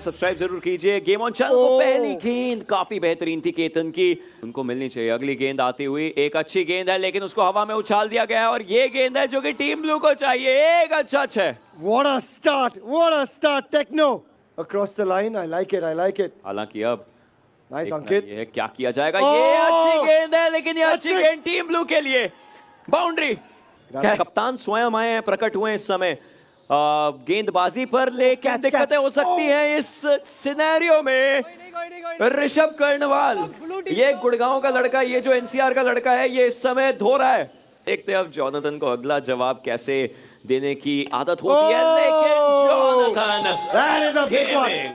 Subscribe जरूर कीजिए game on चल वो पहली गेंद काफी बेहतरीन थी केतन की उनको मिलनी चाहिए अगली गेंद आती हुई एक अच्छी गेंद है लेकिन उसको हवा में उछाल दिया गया और ये गेंद है जो कि टीम ब्लू को चाहिए एक अच्छा छह what a start what a start techno across the line I like it I like it हालांकि अब नाइस अंकित ये क्या किया जाएगा ये oh! अच्छी गेंद है लेकिन ये अच्छी गेंद टीम ब्लू के लिए बाउंड्री कप्तान स्वयं आए हैं प्रकट हुए इस समय गेंदबाजी पर oh, क्या दिक्कतें हो सकती oh. हैं इस सिनेरियो में ऋषभ कर्णवाल ये तो। गुड़गांव का लड़का ये जो एनसीआर का लड़का है ये इस समय धो रहा है देखते अब जॉनथन को अगला जवाब कैसे देने की आदत होती है लेकिन oh! जॉनथन